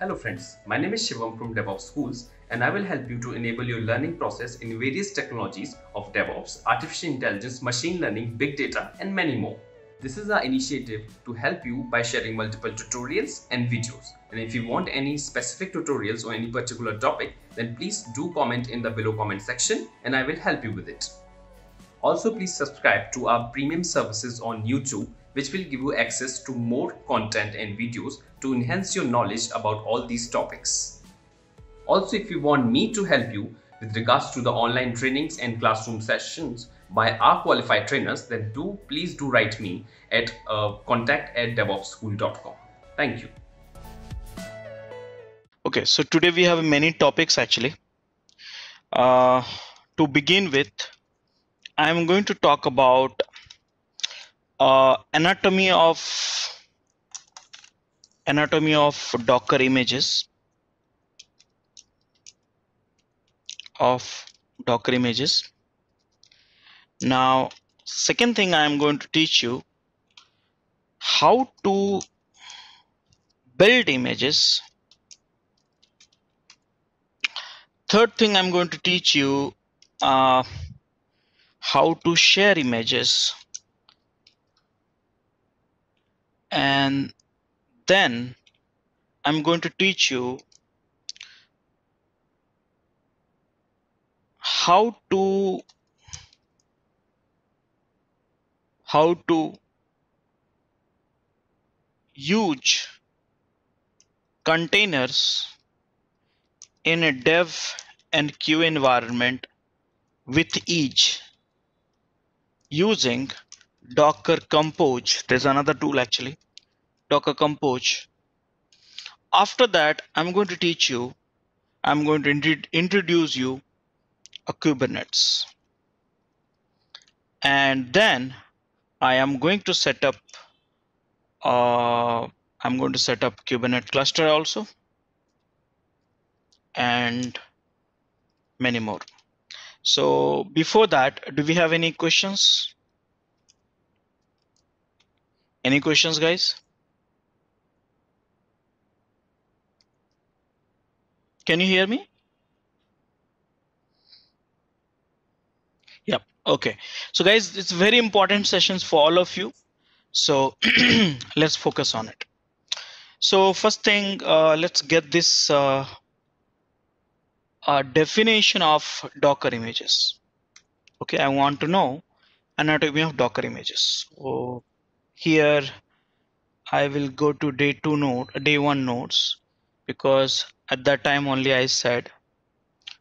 Hello friends, my name is Shivam from DevOps Schools and I will help you to enable your learning process in various technologies of DevOps, artificial intelligence, machine learning, big data and many more. This is our initiative to help you by sharing multiple tutorials and videos. And if you want any specific tutorials or any particular topic, then please do comment in the below comment section and I will help you with it. Also please subscribe to our premium services on YouTube which will give you access to more content and videos to enhance your knowledge about all these topics. Also, if you want me to help you with regards to the online trainings and classroom sessions by our qualified trainers, then do please do write me at uh, contact at devopschool.com. Thank you. Okay, so today we have many topics actually. Uh, to begin with, I'm going to talk about uh, anatomy of anatomy of Docker images of Docker images. Now, second thing I am going to teach you how to build images. Third thing I'm going to teach you uh, how to share images. and then I'm going to teach you how to how to use containers in a dev and queue environment with each using docker compose there's another tool actually docker compose after that i'm going to teach you i'm going to introduce you a kubernetes and then i am going to set up uh, i'm going to set up kubernetes cluster also and many more so before that do we have any questions any questions guys? Can you hear me? Yep. Okay. So guys, it's very important sessions for all of you. So let's focus on it. So first thing, uh, let's get this uh, uh, definition of Docker images. Okay, I want to know anatomy of Docker images. So oh, here I will go to day two node day one nodes because at that time only I said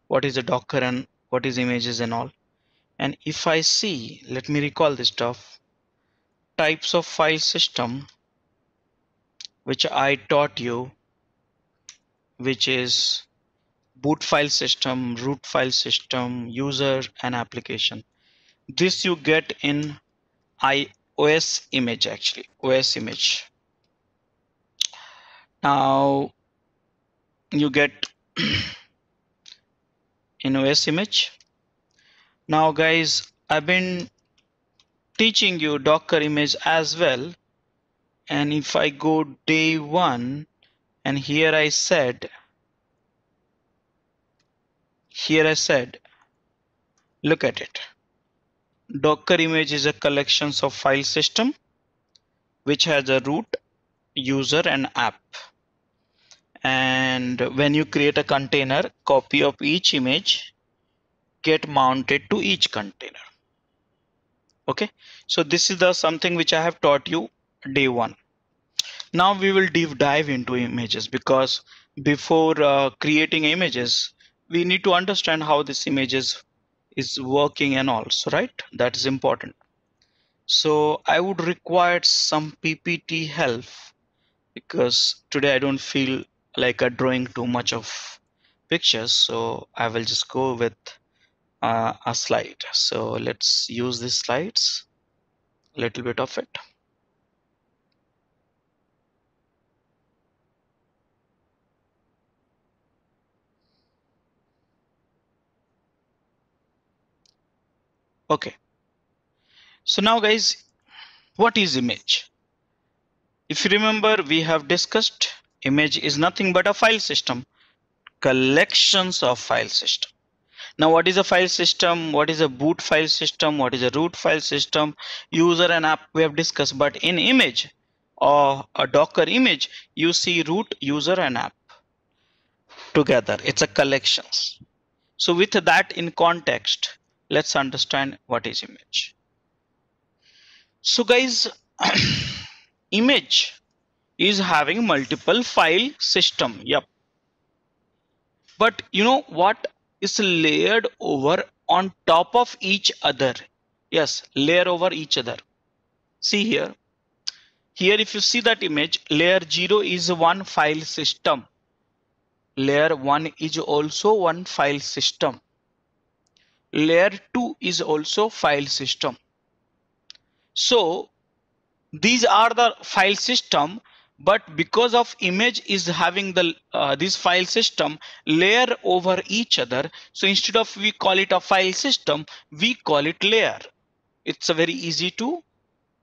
what is a docker and what is images and all and if I see let me recall this stuff types of file system which I taught you which is boot file system root file system user and application this you get in I OS image actually OS image now you get in OS image now guys I've been teaching you docker image as well and if I go day one and here I said here I said look at it Docker image is a collections of file system which has a root, user and app. And when you create a container, copy of each image get mounted to each container. Okay, so this is the something which I have taught you day one. Now we will deep dive into images because before uh, creating images, we need to understand how these images is working and also right that is important so i would require some ppt help because today i don't feel like a drawing too much of pictures so i will just go with uh, a slide so let's use these slides a little bit of it okay so now guys what is image if you remember we have discussed image is nothing but a file system collections of file system now what is a file system what is a boot file system what is a root file system user and app we have discussed but in image or a docker image you see root user and app together it's a collections so with that in context let's understand what is image so guys image is having multiple file system yep but you know what is layered over on top of each other yes layer over each other see here here if you see that image layer 0 is one file system layer 1 is also one file system layer 2 is also file system so these are the file system but because of image is having the uh, this file system layer over each other so instead of we call it a file system we call it layer it's a very easy to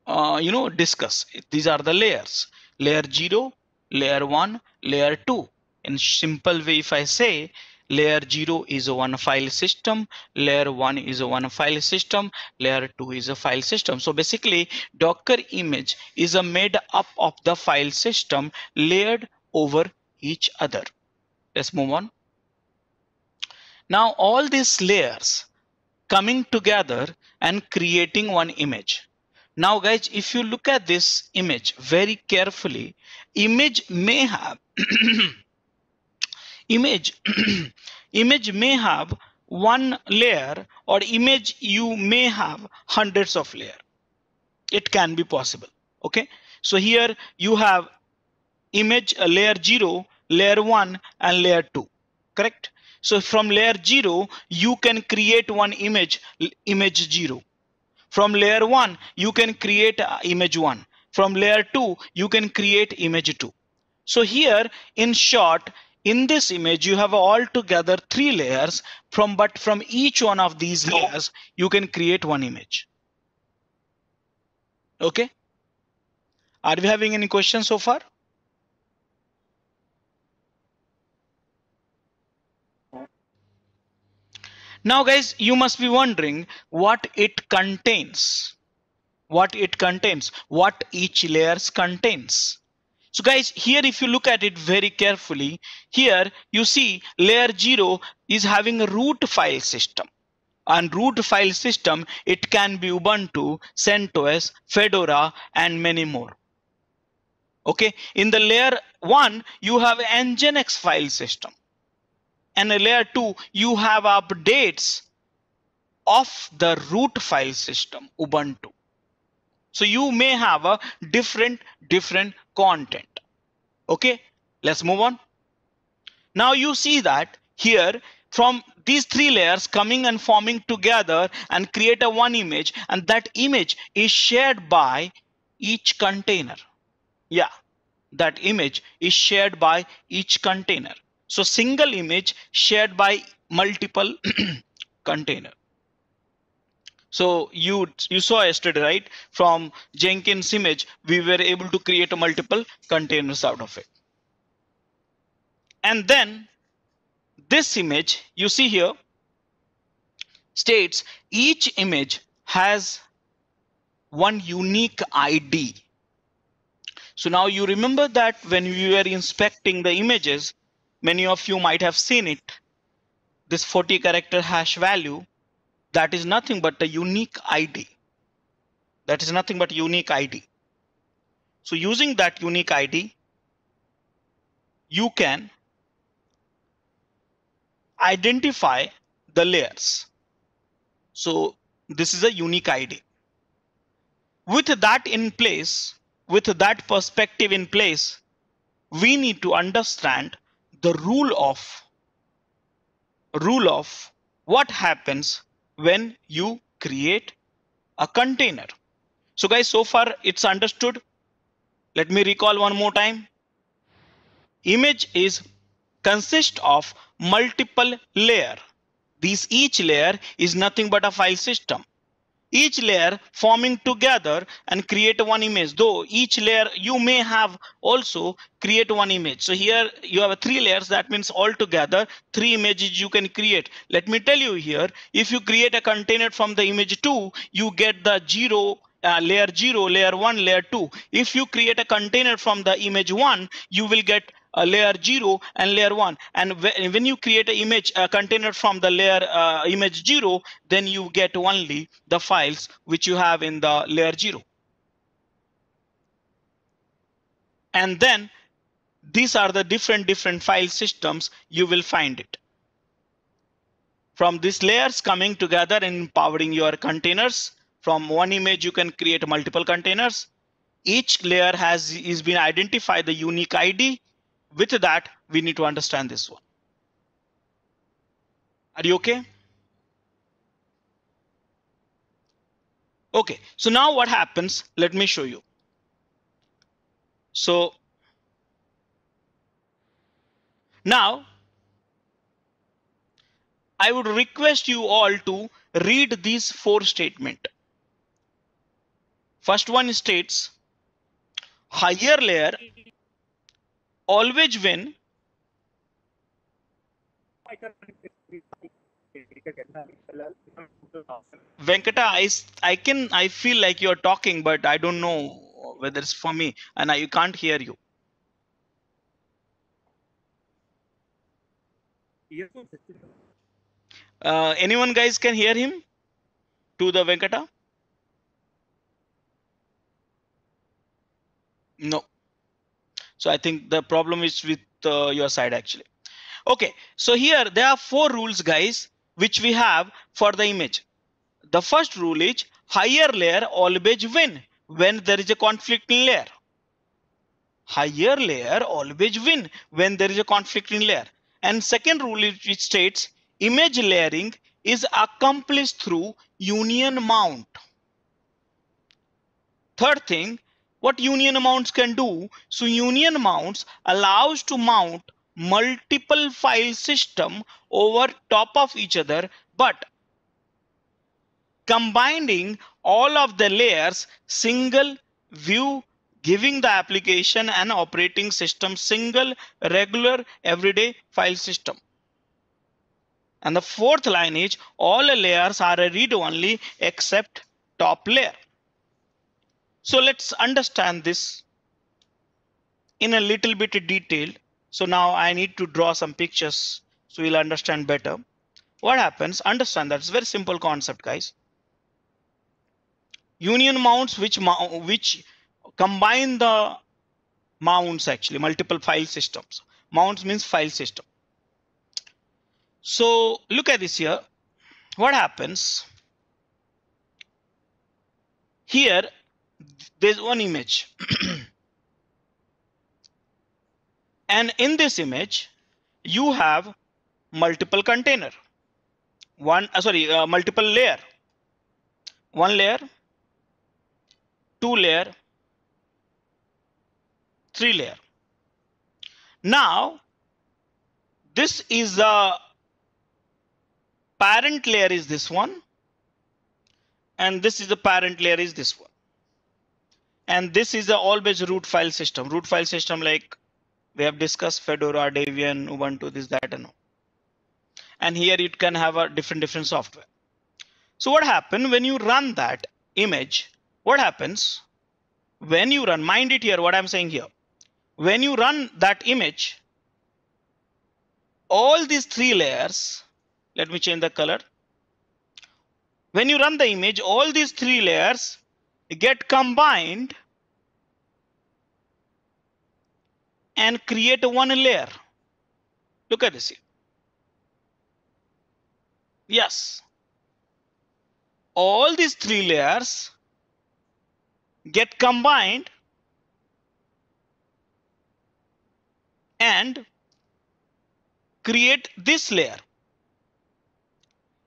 uh, you know discuss these are the layers layer 0 layer 1 layer 2 in simple way if i say layer 0 is a one file system layer 1 is a one file system layer 2 is a file system so basically docker image is a made up of the file system layered over each other let's move on now all these layers coming together and creating one image now guys if you look at this image very carefully image may have image image may have one layer or image you may have hundreds of layer it can be possible okay so here you have image layer 0 layer 1 and layer 2 correct so from layer 0 you can create one image image 0 from layer 1 you can create uh, image 1 from layer 2 you can create image 2 so here in short in this image you have altogether three layers from but from each one of these layers you can create one image okay are we having any questions so far now guys you must be wondering what it contains what it contains what each layers contains so guys, here if you look at it very carefully, here you see layer 0 is having a root file system. And root file system, it can be Ubuntu, CentOS, Fedora and many more. Okay, in the layer 1, you have Nginx file system. And in layer 2, you have updates of the root file system, Ubuntu. So you may have a different, different content okay let's move on now you see that here from these three layers coming and forming together and create a one image and that image is shared by each container yeah that image is shared by each container so single image shared by multiple container so you you saw yesterday, right? From Jenkins image, we were able to create multiple containers out of it. And then this image you see here states each image has one unique ID. So now you remember that when we were inspecting the images, many of you might have seen it. This 40 character hash value that is nothing but a unique ID. That is nothing but unique ID. So using that unique ID, you can identify the layers. So this is a unique ID. With that in place, with that perspective in place, we need to understand the rule of rule of what happens when you create a container. So guys, so far it's understood. Let me recall one more time. Image is consist of multiple layer. These each layer is nothing but a file system each layer forming together and create one image though each layer you may have also create one image so here you have three layers that means all together three images you can create let me tell you here if you create a container from the image 2 you get the zero uh, layer 0 layer 1 layer 2 if you create a container from the image 1 you will get uh, layer 0 and layer 1 and when you create an image a container from the layer uh, image 0 then you get only the files which you have in the layer 0 and then these are the different different file systems you will find it from these layers coming together and powering your containers from one image you can create multiple containers each layer has is been identified the unique id with that, we need to understand this one. Are you okay? Okay, so now what happens? Let me show you. So now I would request you all to read these four statement. First one states higher layer always win Venkata, I, I can I feel like you're talking, but I don't know whether it's for me, and I, you can't hear you. Uh, anyone guys can hear him to the Venkata? No. So I think the problem is with uh, your side actually. Okay, so here there are four rules guys, which we have for the image. The first rule is higher layer always win when there is a conflicting layer. Higher layer always win when there is a conflicting layer. And second rule which states image layering is accomplished through union mount. Third thing, what union mounts can do so union mounts allows to mount multiple file system over top of each other but combining all of the layers single view giving the application and operating system single regular everyday file system and the fourth line is all layers are read only except top layer so let's understand this in a little bit of detail. So now I need to draw some pictures so you'll understand better. What happens? Understand that's very simple concept, guys. Union mounts which which combine the mounts actually multiple file systems. Mounts means file system. So look at this here. What happens? Here there's one image. and in this image, you have multiple container. One, uh, sorry, uh, multiple layer. One layer, two layer, three layer. Now, this is the parent layer is this one and this is the parent layer is this one. And this is the always root file system. Root file system like we have discussed Fedora, Debian, Ubuntu, this, that, and all. And here it can have a different different software. So what happens when you run that image? What happens when you run? Mind it here, what I'm saying here. When you run that image, all these three layers, let me change the color. When you run the image, all these three layers get combined and create one layer. Look at this. Yes. All these three layers get combined and create this layer.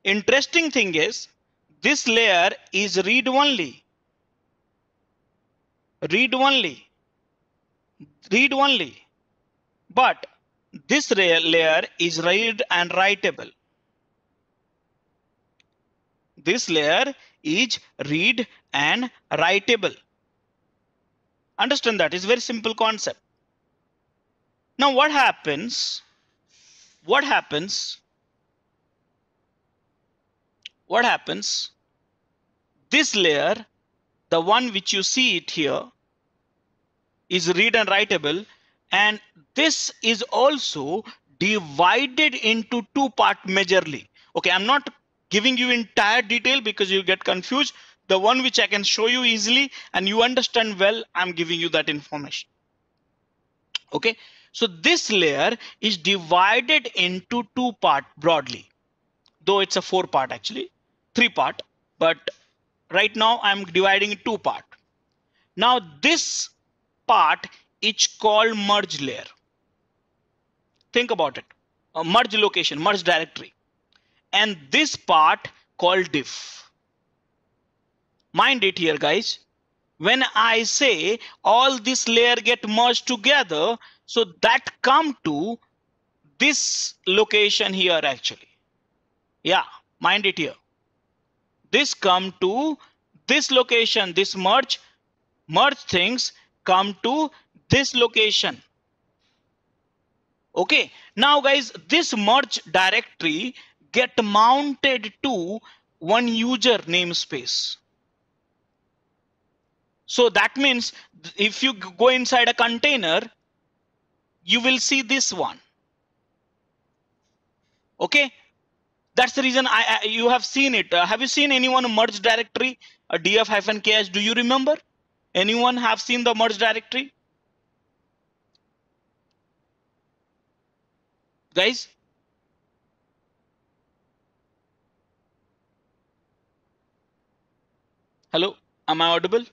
Interesting thing is this layer is read only read only read only but this layer is read and writable this layer is read and writable understand that it's very simple concept now what happens what happens what happens this layer the one which you see it here is read and writable and this is also divided into two part majorly okay i'm not giving you entire detail because you get confused the one which i can show you easily and you understand well i'm giving you that information okay so this layer is divided into two part broadly though it's a four part actually three part but right now I'm dividing two part. Now this part is called merge layer. Think about it. A merge location, merge directory. And this part called diff. Mind it here guys. When I say all this layer get merged together, so that come to this location here actually. Yeah, mind it here this come to this location this merge merge things come to this location okay now guys this merge directory get mounted to one user namespace so that means if you go inside a container you will see this one okay that's the reason I, I you have seen it uh, have you seen anyone merge directory uh, df hyphen ks do you remember anyone have seen the merge directory guys hello am i audible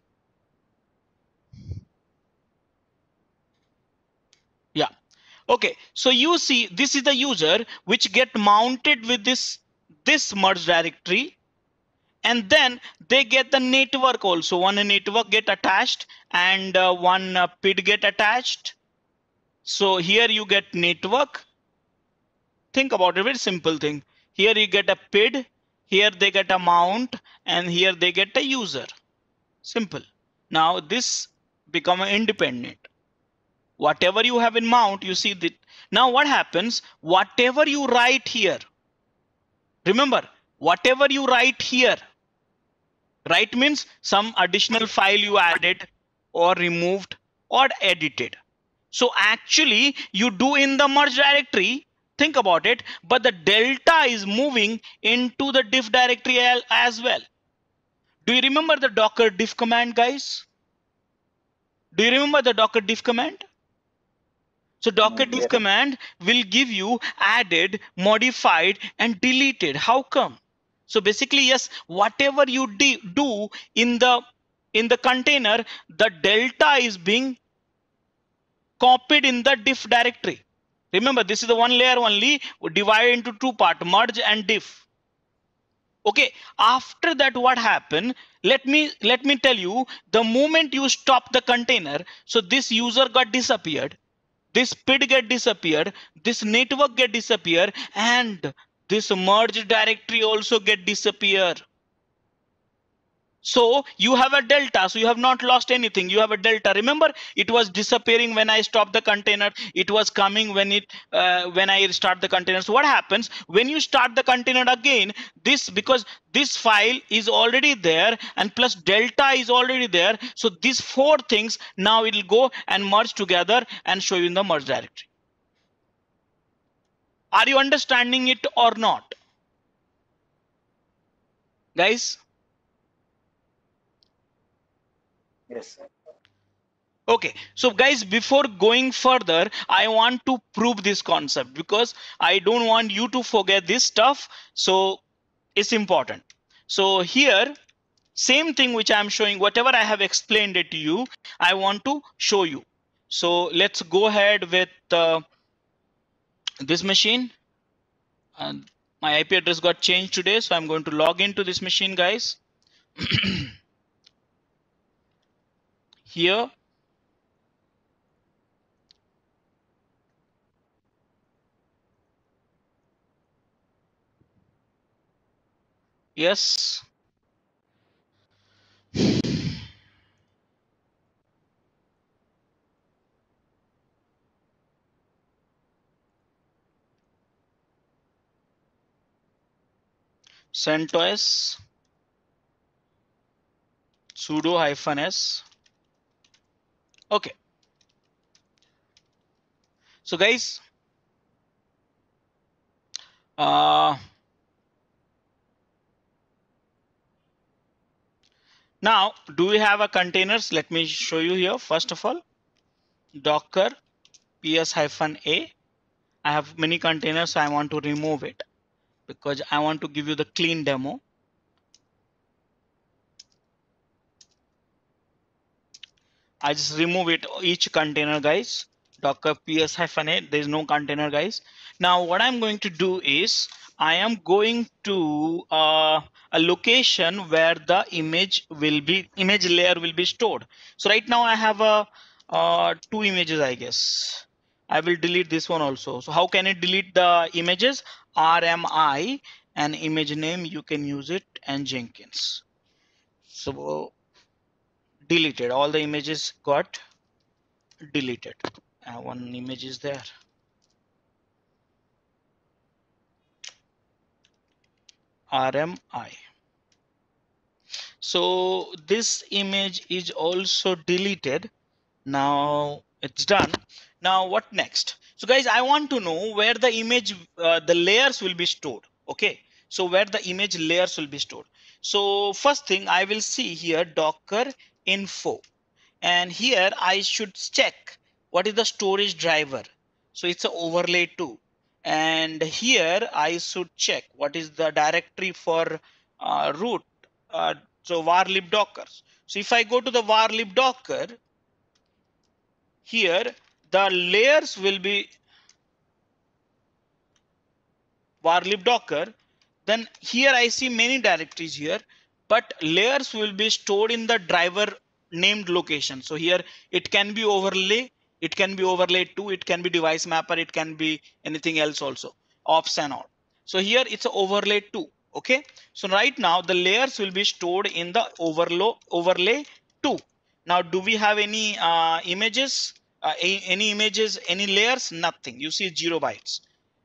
Okay, so you see this is the user which get mounted with this this merge directory and then they get the network also one network get attached and uh, one uh, PID get attached. So here you get network. Think about it, very simple thing. Here you get a PID, here they get a mount and here they get a user. Simple. Now this become independent whatever you have in mount you see that now what happens whatever you write here remember whatever you write here write means some additional file you added or removed or edited so actually you do in the merge directory think about it but the delta is moving into the diff directory as well do you remember the docker diff command guys do you remember the docker diff command so docker diff command will give you added, modified, and deleted. How come? So basically, yes, whatever you do in the in the container, the delta is being copied in the diff directory. Remember, this is the one layer only Divide into two part, merge and diff. Okay, after that, what happened? Let me let me tell you, the moment you stop the container, so this user got disappeared this PID get disappeared, this network get disappear, and this merge directory also get disappear. So you have a delta. So you have not lost anything. You have a delta. Remember, it was disappearing when I stopped the container. It was coming when it uh, when I start the container. So what happens when you start the container again? This because this file is already there and plus delta is already there. So these four things now it will go and merge together and show you in the merge directory. Are you understanding it or not? Guys? Yes. Okay, so guys, before going further, I want to prove this concept because I don't want you to forget this stuff. So it's important. So here, same thing which I'm showing, whatever I have explained it to you, I want to show you. So let's go ahead with uh, this machine. And my IP address got changed today, so I'm going to log into this machine, guys. here yes CentOS sudo hyphen s Okay. So guys, uh, now do we have a containers? Let me show you here. First of all, Docker ps hyphen a. I have many containers, so I want to remove it because I want to give you the clean demo. I just remove it each container guys docker ps hyphen a there's no container guys now what I'm going to do is I am going to uh, a location where the image will be image layer will be stored so right now I have a uh, two images I guess I will delete this one also so how can it delete the images RMI and image name you can use it and Jenkins so deleted all the images got deleted uh, one image is there RMI so this image is also deleted now it's done now what next so guys I want to know where the image uh, the layers will be stored okay so where the image layers will be stored so first thing I will see here docker info and here I should check what is the storage driver. So it's a overlay too. And here I should check what is the directory for uh, root. Uh, so varlibdocker. dockers. So if I go to the varlibdocker, docker, here the layers will be varlibdocker. docker. Then here I see many directories here but layers will be stored in the driver named location. So here it can be overlay, it can be overlay two, it can be device mapper, it can be anything else also, ops and all. So here it's overlay two. okay? So right now the layers will be stored in the overlay overlay two. Now, do we have any uh, images, uh, any images, any layers? Nothing. You see zero bytes.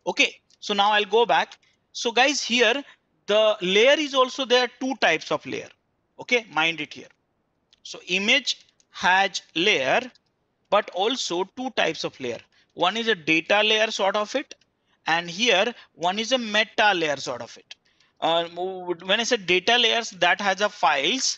Okay. So now I'll go back. So guys, here the layer is also there two types of layer okay mind it here so image has layer but also two types of layer one is a data layer sort of it and here one is a meta layer sort of it uh, when i said data layers that has a files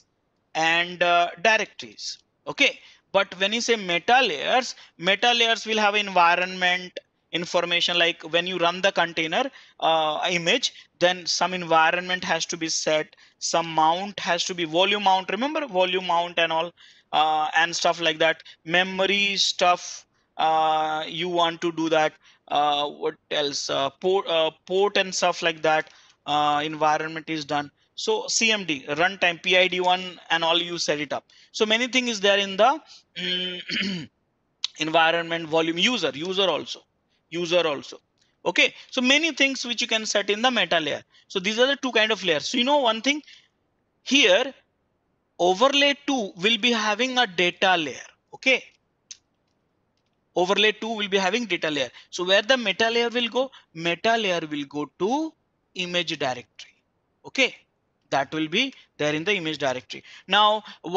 and uh, directories okay but when you say meta layers meta layers will have environment information like when you run the container uh, image then some environment has to be set some mount has to be volume mount remember volume mount and all uh, and stuff like that memory stuff uh, you want to do that uh, what else uh, port uh, port and stuff like that environment is done so cmd runtime pid1 and all you set it up so many things is there in the mm, environment volume user user also user also okay so many things which you can set in the meta layer so these are the two kind of layers so you know one thing here overlay 2 will be having a data layer okay overlay 2 will be having data layer so where the meta layer will go meta layer will go to image directory okay that will be there in the image directory now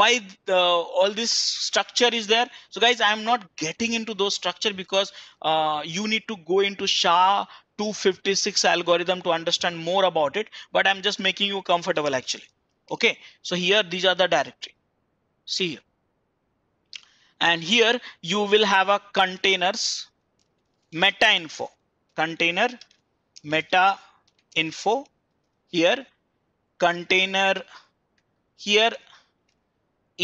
why the, all this structure is there so guys i'm not getting into those structure because uh, you need to go into sha 256 algorithm to understand more about it but i'm just making you comfortable actually okay so here these are the directory see here and here you will have a containers meta info container meta info here container here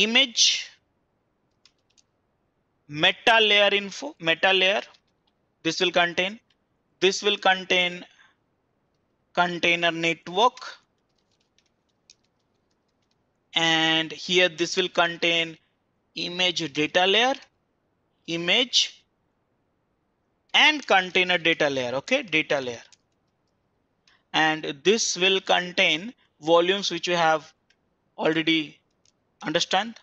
image meta layer info meta layer this will contain this will contain container network and here this will contain image data layer image and container data layer okay data layer and this will contain volumes which we have already understand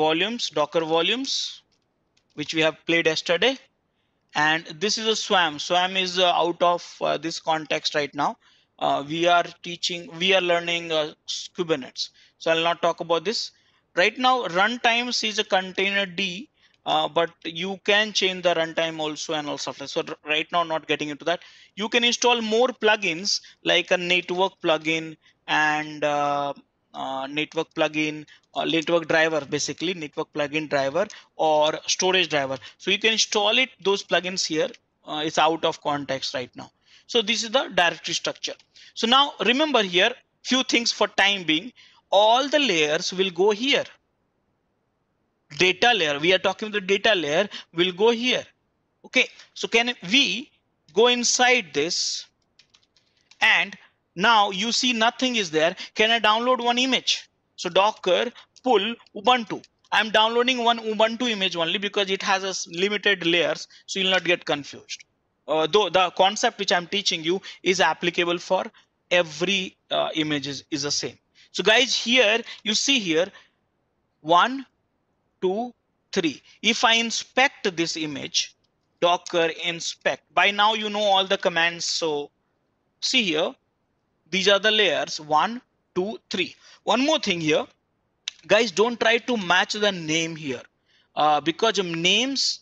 volumes docker volumes which we have played yesterday and this is a swam swam is uh, out of uh, this context right now uh, we are teaching we are learning uh, kubernetes so i'll not talk about this right now runtimes is a container d uh, but you can change the runtime also and all stuff. So right now, not getting into that. You can install more plugins like a network plugin and uh, uh, network plugin or uh, network driver basically network plugin driver or storage driver so you can install it those plugins here uh, it's out of context right now so this is the directory structure so now remember here few things for time being all the layers will go here data layer we are talking the data layer will go here okay so can we go inside this and now you see nothing is there can i download one image so docker pull ubuntu i'm downloading one ubuntu image only because it has a limited layers so you'll not get confused uh, though the concept which i'm teaching you is applicable for every uh, image is, is the same so guys here you see here one two, three. If I inspect this image, docker inspect, by now you know all the commands. So see here, these are the layers one, two, three. One more thing here, guys, don't try to match the name here uh, because names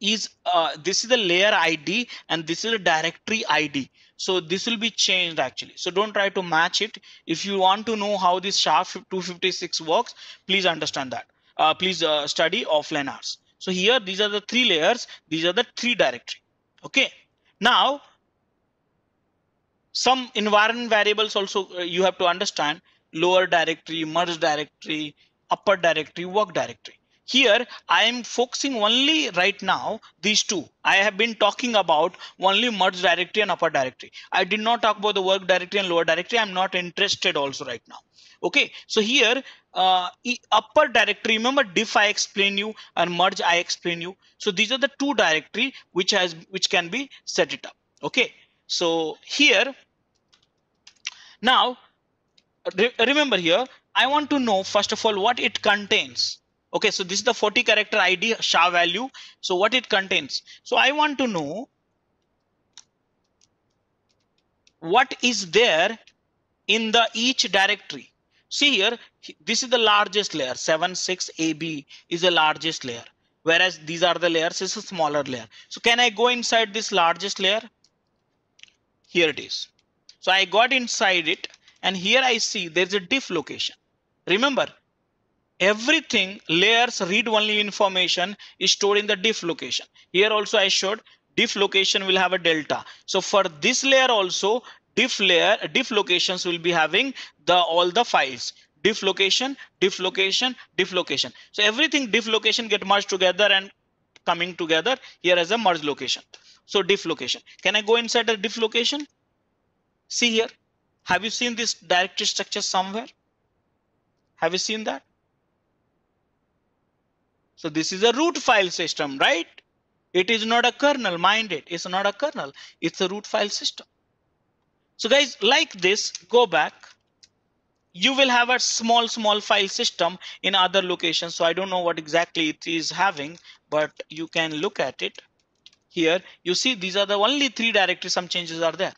is uh, this is the layer ID and this is the directory ID. So this will be changed actually. So don't try to match it. If you want to know how this SHA-256 works, please understand that uh, please uh, study offline hours so here these are the three layers these are the three directory okay now some environment variables also uh, you have to understand lower directory merge directory upper directory work directory here i am focusing only right now these two i have been talking about only merge directory and upper directory i did not talk about the work directory and lower directory i'm not interested also right now okay so here uh, upper directory remember diff i explain you and merge i explain you so these are the two directory which has which can be set it up okay so here now re remember here i want to know first of all what it contains okay so this is the 40 character id sha value so what it contains so i want to know what is there in the each directory see here this is the largest layer 7 6 ab is the largest layer whereas these are the layers is a smaller layer so can i go inside this largest layer here it is so i got inside it and here i see there's a diff location remember everything layers read only information is stored in the diff location here also i showed diff location will have a delta so for this layer also diff layer diff locations will be having the all the files diff location diff location diff location so everything diff location get merged together and coming together here as a merge location so diff location can i go inside the diff location see here have you seen this directory structure somewhere have you seen that so this is a root file system right it is not a kernel mind it it's not a kernel it's a root file system so guys, like this, go back. You will have a small, small file system in other locations. So I don't know what exactly it is having, but you can look at it here. You see, these are the only three directories. Some changes are there.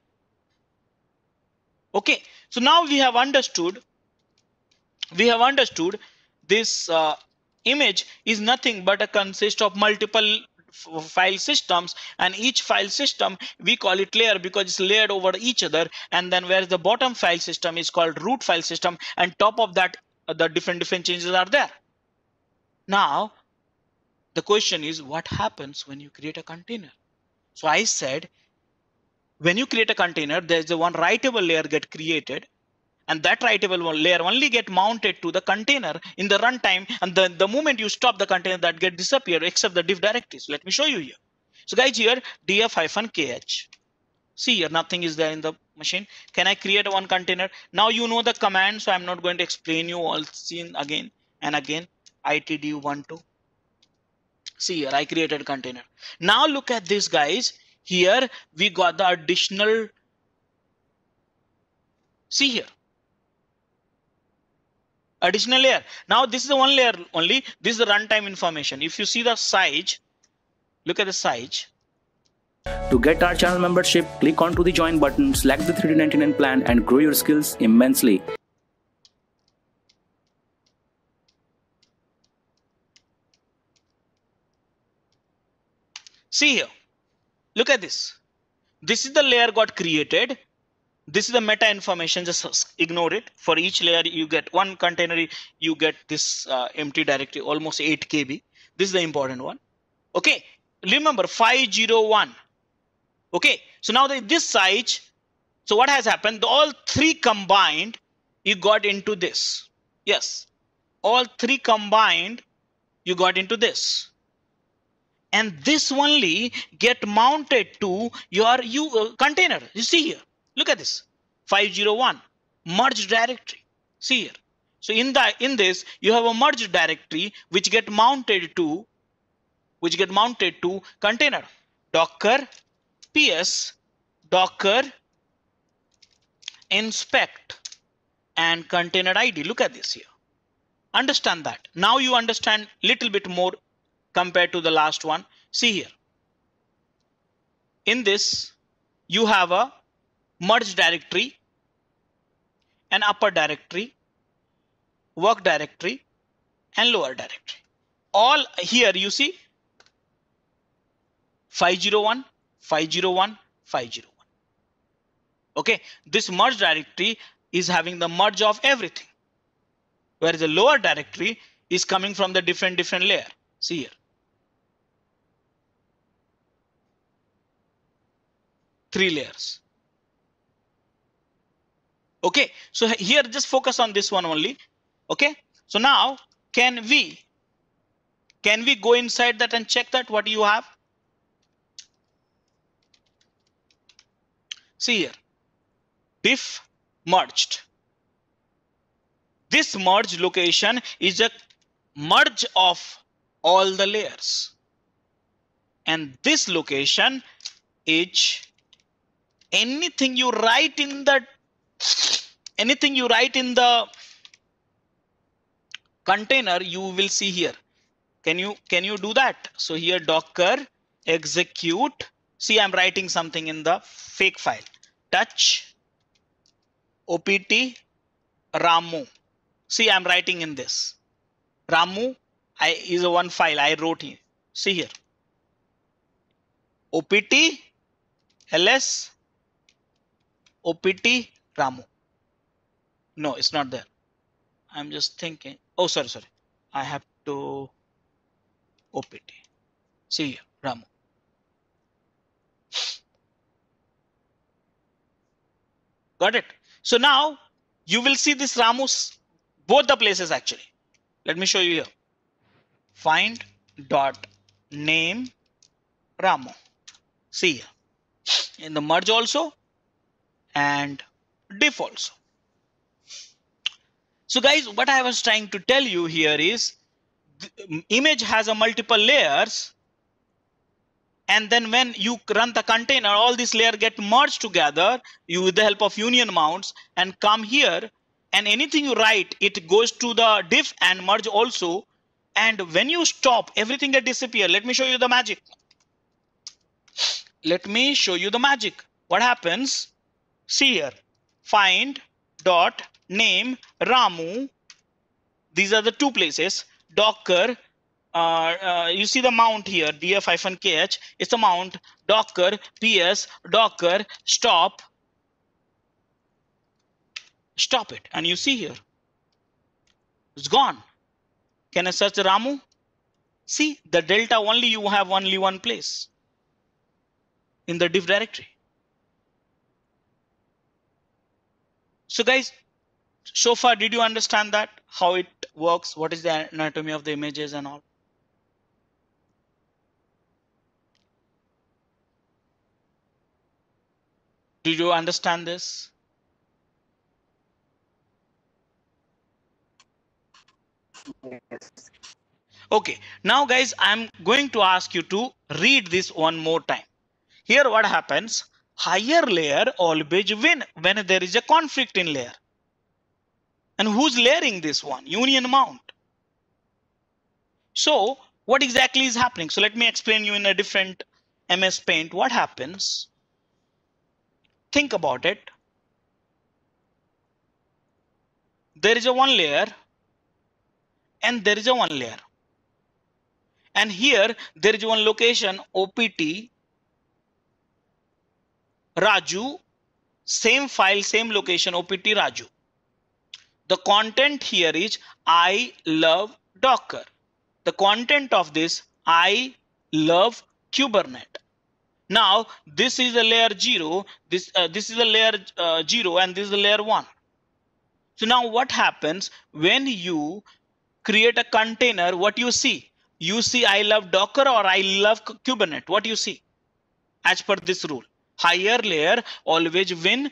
Okay, so now we have understood. We have understood this uh, image is nothing but a consist of multiple file systems and each file system we call it layer because it's layered over each other and then where the bottom file system is called root file system and top of that uh, the different different changes are there now the question is what happens when you create a container so i said when you create a container there's the one writable layer get created and that writable layer only get mounted to the container in the runtime and the, the moment you stop the container that get disappear except the div directories. let me show you here so guys here df hyphen kh see here nothing is there in the machine can i create one container now you know the command so i'm not going to explain you all seen again and again itd12 see here i created container now look at this guys here we got the additional see here additional layer. Now this is the one layer only. This is the runtime information. If you see the size, look at the size. To get our channel membership, click onto the join button, select the 3 d plan and grow your skills immensely. See here, look at this. This is the layer got created this is the meta information just ignore it for each layer you get one container you get this uh, empty directory almost 8 kb this is the important one okay remember 501 okay so now the, this size so what has happened all three combined you got into this yes all three combined you got into this and this only get mounted to your you uh, container you see here Look at this 501 merge directory. See here. So in the in this you have a merge directory which get mounted to which get mounted to container docker ps docker inspect and container id look at this here understand that now you understand little bit more compared to the last one see here in this you have a merge directory, an upper directory, work directory, and lower directory. All here you see 501, 501, 501. Okay, this merge directory is having the merge of everything, whereas the lower directory is coming from the different different layer. See here. 3 layers okay so here just focus on this one only okay so now can we can we go inside that and check that what do you have see here diff merged this merge location is a merge of all the layers and this location is anything you write in that anything you write in the container you will see here can you can you do that so here docker execute see i'm writing something in the fake file touch opt ramu see i'm writing in this ramu i is a one file i wrote here see here opt ls opt Ramu. No, it's not there. I'm just thinking. Oh, sorry, sorry. I have to OPT. See here, Ramu. Got it? So now you will see this Ramu's both the places actually. Let me show you here. Find dot name Ramu. See here. In the merge also and diff also. So guys, what I was trying to tell you here is image has a multiple layers and then when you run the container, all these layers get merged together you, with the help of union mounts and come here and anything you write, it goes to the diff and merge also. And when you stop, everything get disappear. Let me show you the magic. Let me show you the magic. What happens? See here find dot name Ramu. These are the two places. Docker. Uh, uh, you see the mount here, df-kh. It's the mount. Docker ps docker stop. Stop it, and you see here. It's gone. Can I search Ramu? See the delta only you have only one place in the div directory. So guys, so far did you understand that how it works? What is the anatomy of the images and all? Did you understand this? Yes. Okay, now guys, I'm going to ask you to read this one more time. Here what happens, higher layer always win when there is a conflict in layer and who's layering this one union mount so what exactly is happening so let me explain you in a different ms paint what happens think about it there is a one layer and there is a one layer and here there is one location opt Raju, same file, same location, opt Raju. The content here is I love Docker. The content of this I love Kubernetes. Now this is a layer zero. This uh, this is a layer uh, zero, and this is a layer one. So now what happens when you create a container? What you see? You see I love Docker or I love Kubernetes. What you see? As per this rule higher layer always win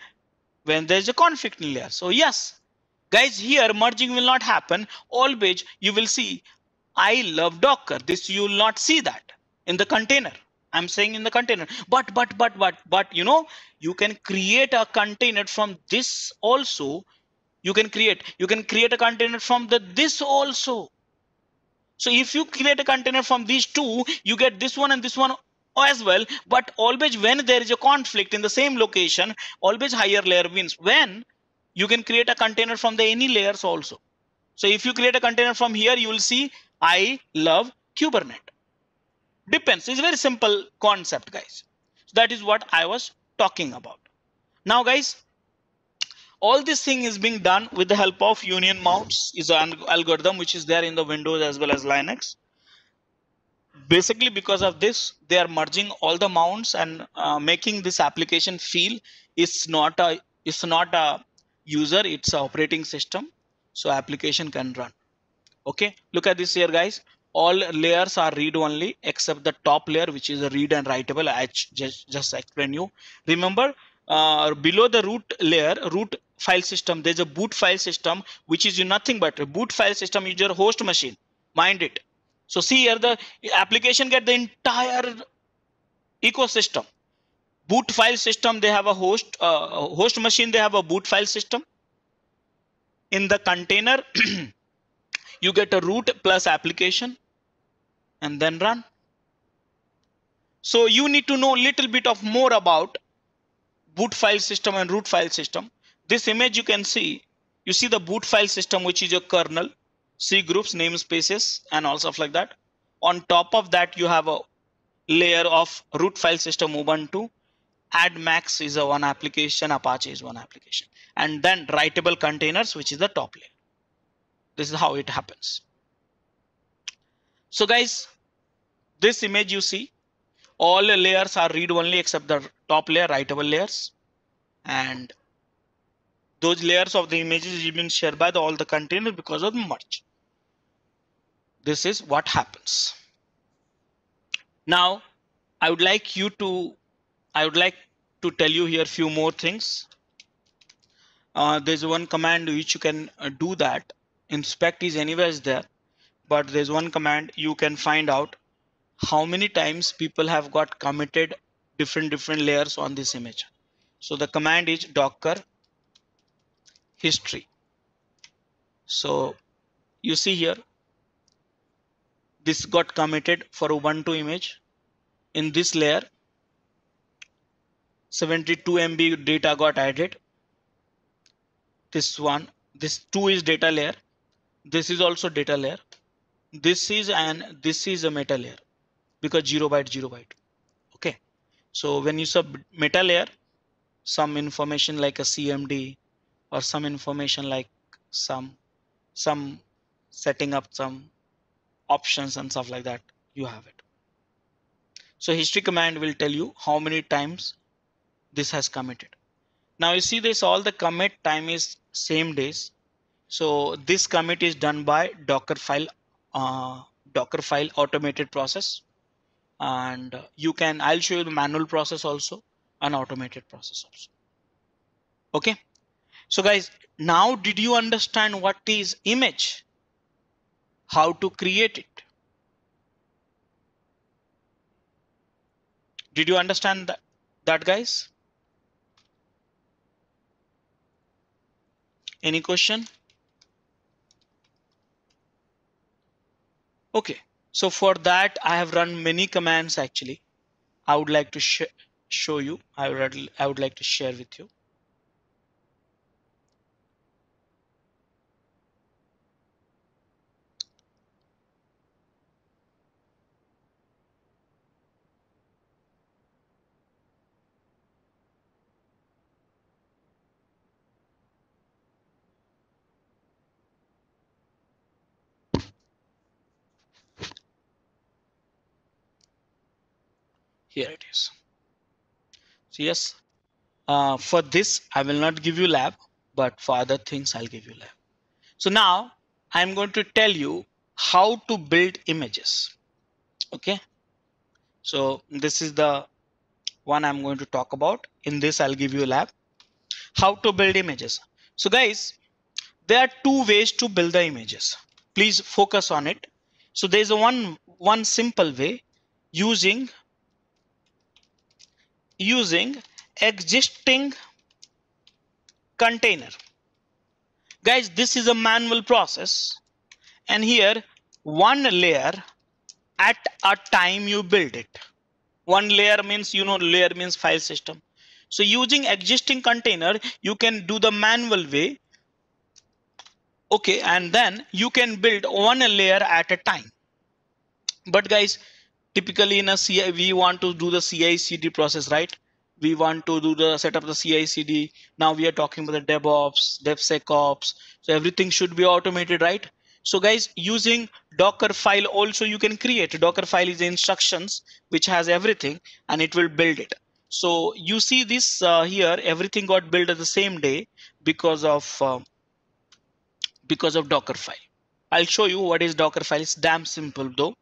when there's a conflict layer. So yes, guys, here merging will not happen. Always you will see, I love Docker. This you will not see that in the container. I'm saying in the container, but, but, but, but, but, you know, you can create a container from this also. You can create, you can create a container from the this also. So if you create a container from these two, you get this one and this one as well but always when there is a conflict in the same location always higher layer wins when you can create a container from the any layers also so if you create a container from here you will see i love kubernetes depends it's a very simple concept guys that is what i was talking about now guys all this thing is being done with the help of union mounts is an algorithm which is there in the windows as well as linux basically because of this they are merging all the mounts and uh, making this application feel it's not a it's not a user it's a operating system so application can run okay look at this here guys all layers are read only except the top layer which is a read and writable i just just explain you remember uh, below the root layer root file system there's a boot file system which is nothing but a boot file system is your host machine mind it so see here the application get the entire ecosystem. Boot file system, they have a host, uh, host machine, they have a boot file system. In the container, you get a root plus application and then run. So you need to know little bit of more about boot file system and root file system. This image you can see, you see the boot file system, which is your kernel C groups, namespaces, and all stuff like that. On top of that, you have a layer of root file system Ubuntu. AdMax is a one application, Apache is one application. And then writable containers, which is the top layer. This is how it happens. So guys, this image you see, all the layers are read only except the top layer, writable layers. And those layers of the images have been shared by the, all the containers because of the merge this is what happens. Now, I would like you to, I would like to tell you here few more things. Uh, there's one command which you can uh, do that. Inspect is anywhere is there, but there's one command you can find out how many times people have got committed different different layers on this image. So the command is docker history. So you see here this got committed for ubuntu image in this layer 72 mb data got added this one this two is data layer this is also data layer this is and this is a meta layer because 0 byte 0 byte okay so when you sub meta layer some information like a cmd or some information like some some setting up some options and stuff like that you have it so history command will tell you how many times this has committed now you see this all the commit time is same days so this commit is done by docker file uh, docker file automated process and you can i'll show you the manual process also an automated process also okay so guys now did you understand what is image how to create it. Did you understand that, that guys? Any question? Okay, so for that I have run many commands actually. I would like to sh show you. I would, I would like to share with you. here it is so yes uh, for this I will not give you lab but for other things I'll give you lab so now I'm going to tell you how to build images okay so this is the one I'm going to talk about in this I'll give you lab how to build images so guys there are two ways to build the images please focus on it so there's a one one simple way using using existing container guys this is a manual process and here one layer at a time you build it one layer means you know layer means file system so using existing container you can do the manual way okay and then you can build one layer at a time but guys typically in a CI, we want to do the CI CD process, right? We want to do the setup of the CI CD. Now we are talking about the DevOps, DevSecOps. So everything should be automated, right? So guys, using Docker file also you can create. Docker file is the instructions which has everything and it will build it. So you see this uh, here, everything got built at the same day because of uh, because of Docker file. I'll show you what is Docker file. It's damn simple though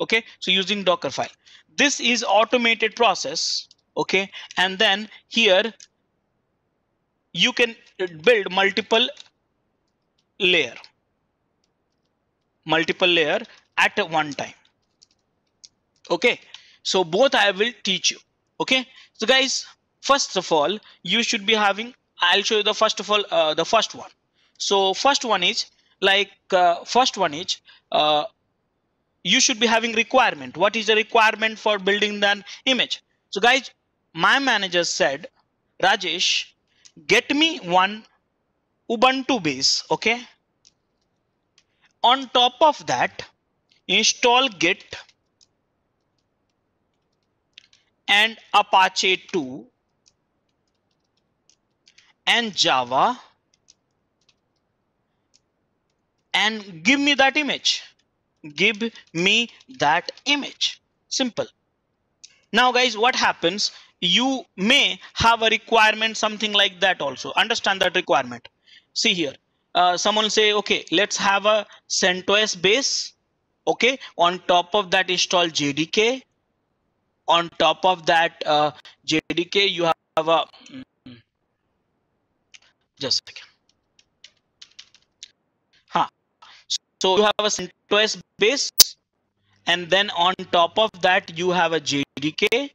okay so using docker file this is automated process okay and then here you can build multiple layer multiple layer at one time okay so both i will teach you okay so guys first of all you should be having i'll show you the first of all uh, the first one so first one is like uh, first one is uh, you should be having requirement. What is the requirement for building that image? So guys, my manager said, Rajesh, get me one Ubuntu base. Okay. On top of that, install Git and Apache 2 and Java and give me that image give me that image simple now guys what happens you may have a requirement something like that also understand that requirement see here uh, someone say okay let's have a CentOS base okay on top of that install JDK on top of that uh, JDK you have a mm, just a second So you have a CentOS base, and then on top of that, you have a JDK,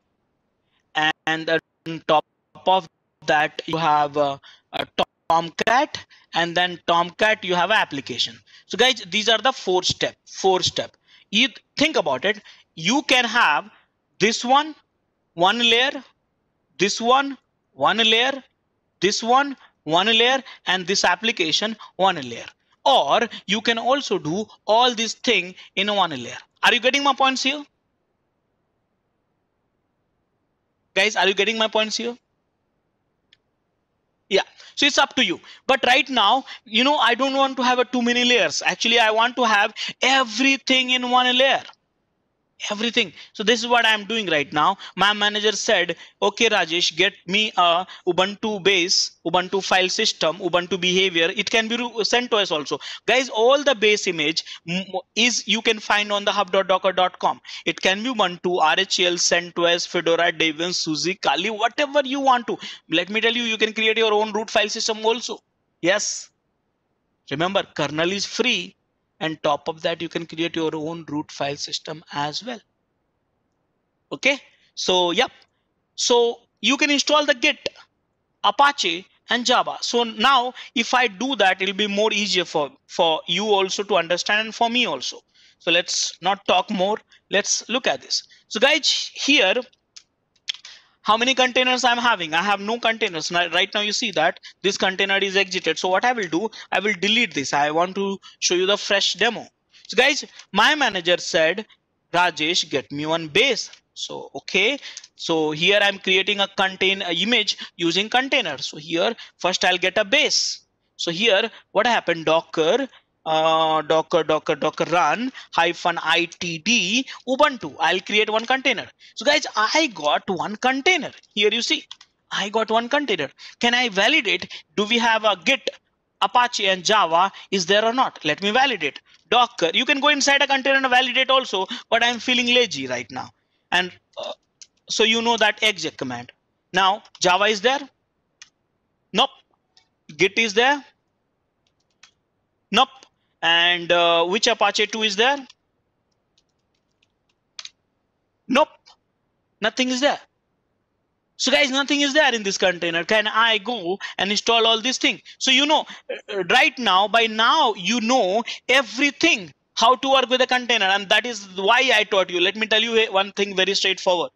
and on top of that, you have a, a Tomcat, and then Tomcat, you have an application. So guys, these are the four step, four step. You think about it. You can have this one, one layer, this one, one layer, this one, one layer, and this application, one layer or you can also do all this thing in one layer are you getting my points here guys are you getting my points here yeah so it's up to you but right now you know i don't want to have a too many layers actually i want to have everything in one layer everything. So this is what I'm doing right now. My manager said, okay, Rajesh, get me a Ubuntu base, Ubuntu file system, Ubuntu behavior. It can be sent to us also. Guys, all the base image is you can find on the hub.docker.com. It can be Ubuntu, RHL, CentOS, Fedora, Debian, Suzy, Kali, whatever you want to. Let me tell you, you can create your own root file system also. Yes. Remember, kernel is free and top of that you can create your own root file system as well okay so yep so you can install the git apache and java so now if i do that it'll be more easier for for you also to understand and for me also so let's not talk more let's look at this so guys here how many containers I'm having. I have no containers. Now, right now you see that this container is exited. So what I will do, I will delete this. I want to show you the fresh demo. So guys, my manager said, Rajesh, get me one base. So, okay. So here I'm creating a contain a image using container. So here first I'll get a base. So here what happened Docker uh, docker docker docker run hyphen itd ubuntu i'll create one container so guys i got one container here you see i got one container can i validate do we have a git apache and java is there or not let me validate docker you can go inside a container and validate also but i'm feeling lazy right now and uh, so you know that exec command now java is there nope git is there nope and uh, which Apache 2 is there? Nope, nothing is there. So guys, nothing is there in this container. Can I go and install all these things? So you know, uh, uh, right now, by now, you know everything how to work with a container. And that is why I taught you. Let me tell you one thing very straightforward.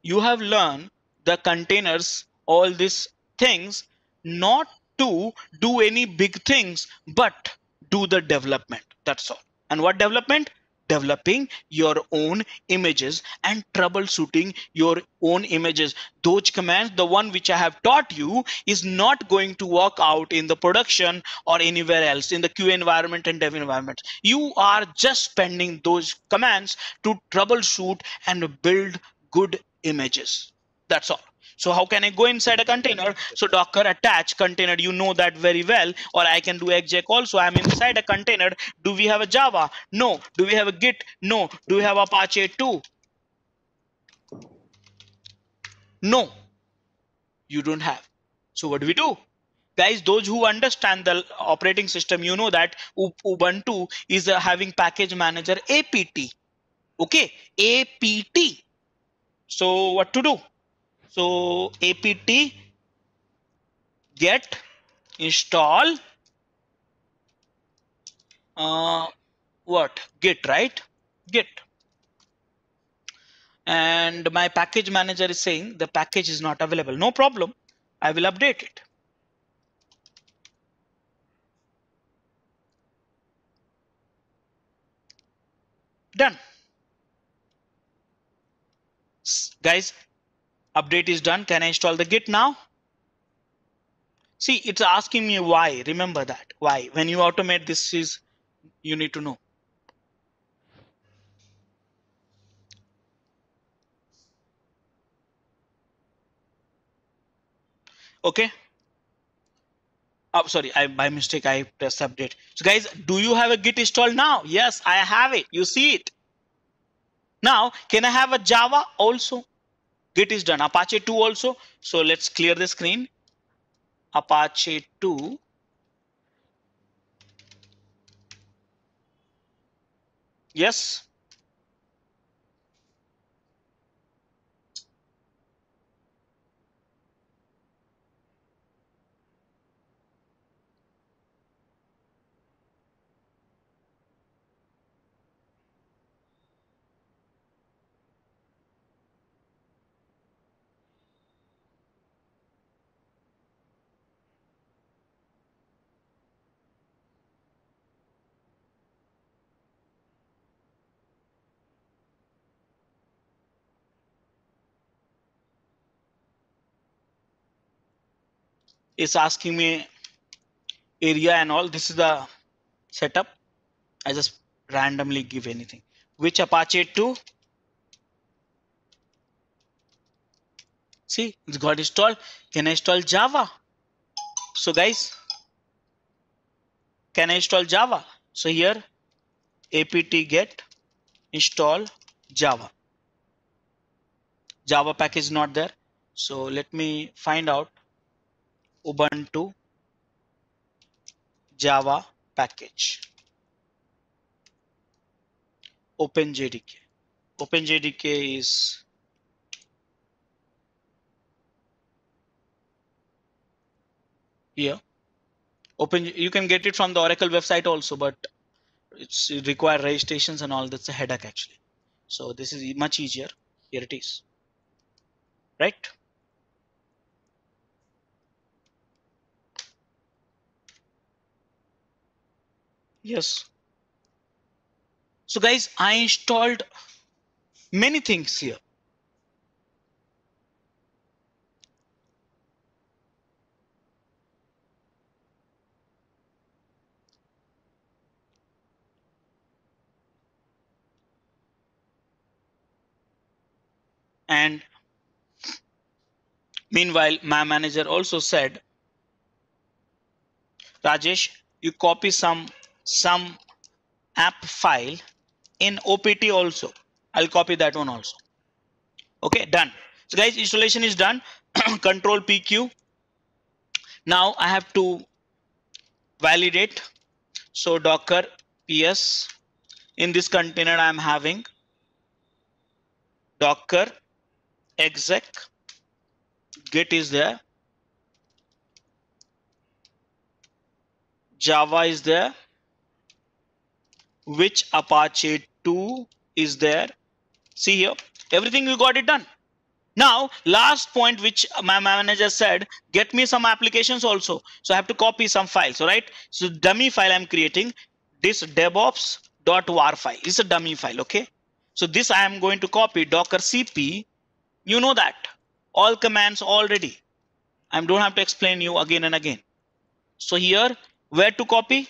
You have learned the containers, all these things, not to do any big things, but do the development. That's all. And what development? Developing your own images and troubleshooting your own images. Those commands, the one which I have taught you, is not going to work out in the production or anywhere else in the QA environment and dev environment. You are just spending those commands to troubleshoot and build good images. That's all. So how can I go inside a container? So Docker attach container, you know that very well, or I can do exec also. I'm inside a container. Do we have a Java? No. Do we have a Git? No. Do we have Apache 2? No. You don't have. So what do we do? Guys, those who understand the operating system, you know that Ubuntu is uh, having package manager APT. Okay, APT. So what to do? So apt get install uh, what git right git and my package manager is saying the package is not available no problem I will update it done guys update is done can i install the git now see it's asking me why remember that why when you automate this is you need to know okay oh sorry i by mistake i press update so guys do you have a git installed now yes i have it you see it now can i have a java also git is done apache 2 also so let's clear the screen apache 2 yes it's asking me area and all. This is the setup. I just randomly give anything. Which Apache to? See, it's got installed. Can I install Java? So guys, can I install Java? So here apt get install Java. Java package not there. So let me find out Ubuntu Java package OpenJDK. OpenJDK is here. Open you can get it from the Oracle website also, but it's it require registrations and all. That's a headache actually. So this is much easier. Here it is. Right? Yes. So guys, I installed many things here. And meanwhile, my manager also said, Rajesh, you copy some some app file in OPT also. I'll copy that one also. Okay, done. So guys, installation is done. Control PQ. Now I have to validate. So Docker PS in this container I'm having Docker exec git is there. Java is there which Apache 2 is there. See here, everything you got it done. Now, last point which my manager said, get me some applications also. So I have to copy some files, right? So dummy file I'm creating, this devops.war file. It's a dummy file, okay? So this I am going to copy docker cp. You know that. All commands already. I don't have to explain you again and again. So here, where to copy?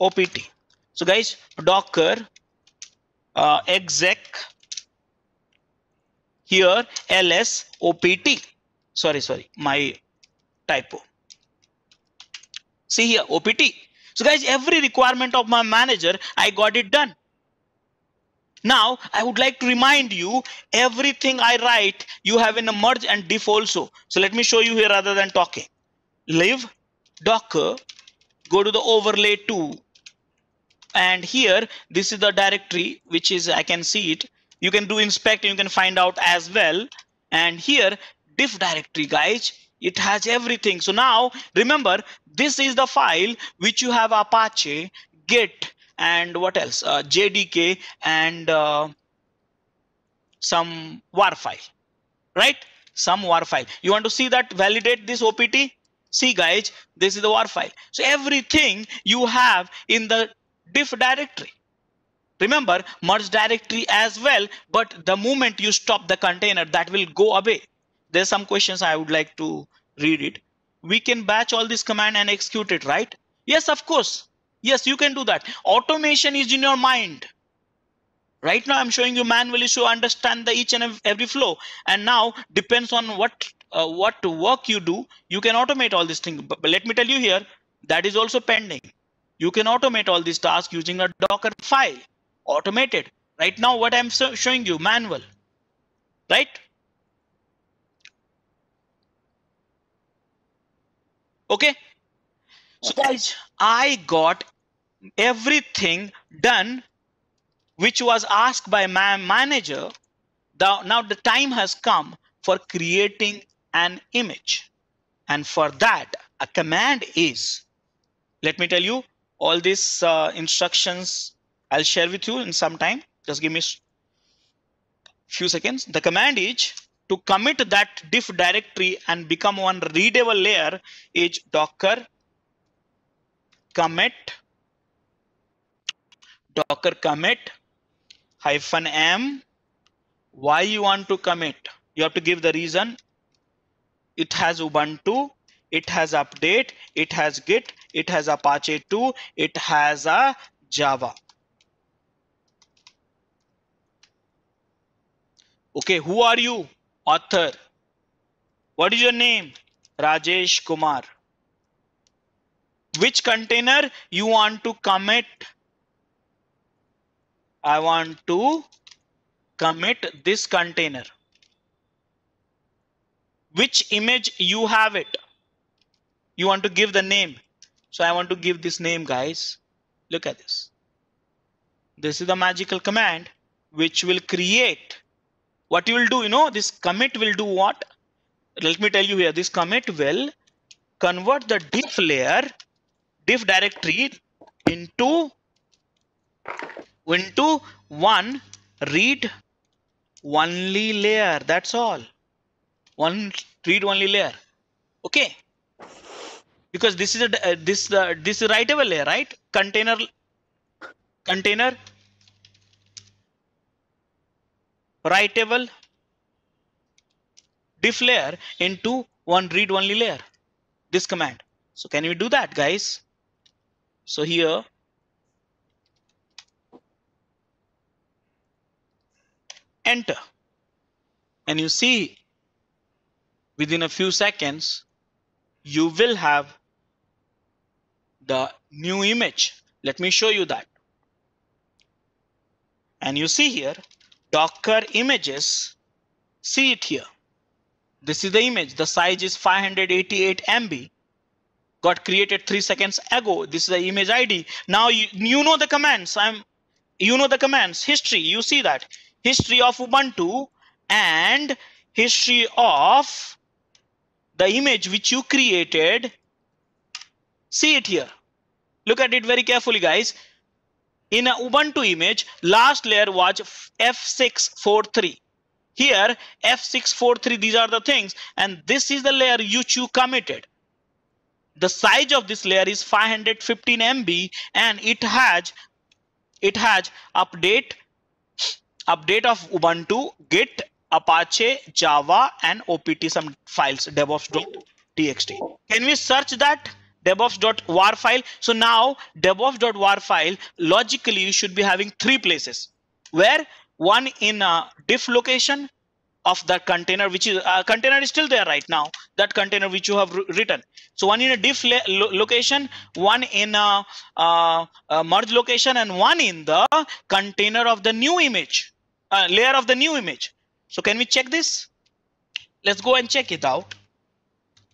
OPT. So guys, docker uh, exec here ls opt. Sorry, sorry, my typo. See here opt. So guys, every requirement of my manager, I got it done. Now, I would like to remind you, everything I write, you have in a merge and diff also. So let me show you here rather than talking. Live docker, go to the overlay two and here this is the directory which is i can see it you can do inspect you can find out as well and here diff directory guys it has everything so now remember this is the file which you have apache git and what else uh, jdk and uh, some war file right some war file you want to see that validate this opt see guys this is the war file so everything you have in the diff directory. Remember merge directory as well, but the moment you stop the container that will go away. There's some questions I would like to read it. We can batch all this command and execute it, right? Yes, of course. Yes, you can do that. Automation is in your mind. Right now I'm showing you manually so understand the each and every flow. And now depends on what uh, what work you do, you can automate all this thing. But, but let me tell you here, that is also pending. You can automate all these tasks using a Docker file, automated. Right now, what I'm so showing you, manual, right? Okay. So guys, I got everything done, which was asked by my manager. now the time has come for creating an image. And for that, a command is, let me tell you, all these uh, instructions I'll share with you in some time. Just give me few seconds. The command is to commit that diff directory and become one readable layer is docker commit docker commit hyphen m why you want to commit you have to give the reason it has ubuntu it has update it has git it has Apache 2, it has a Java. Okay, who are you? Author. What is your name? Rajesh Kumar. Which container you want to commit? I want to commit this container. Which image you have it? You want to give the name so I want to give this name guys. Look at this. This is the magical command which will create what you will do. You know this commit will do what? Let me tell you here this commit will convert the diff layer diff directory into into one read only layer that's all one read only layer okay because this is a uh, this uh, this writable layer right container container writable diff layer into one read only layer this command so can we do that guys so here enter and you see within a few seconds you will have the new image. Let me show you that. And you see here, Docker images, see it here. This is the image. The size is 588 MB. Got created three seconds ago. This is the image ID. Now you, you know the commands. I'm, you know the commands. History, you see that. History of Ubuntu and history of the image which you created See it here. Look at it very carefully, guys. In a Ubuntu image, last layer was F643. Here, F643, these are the things, and this is the layer you you committed. The size of this layer is 515 MB and it has it has update update of Ubuntu, Git, Apache, Java, and OPT some files, DevOps.txt. Can we search that? DevOps.war file. So now DevOps.war file, logically you should be having three places where one in a diff location of that container, which is uh, container is still there right now, that container which you have written. So one in a diff lo location, one in a, uh, a merge location and one in the container of the new image, uh, layer of the new image. So can we check this? Let's go and check it out.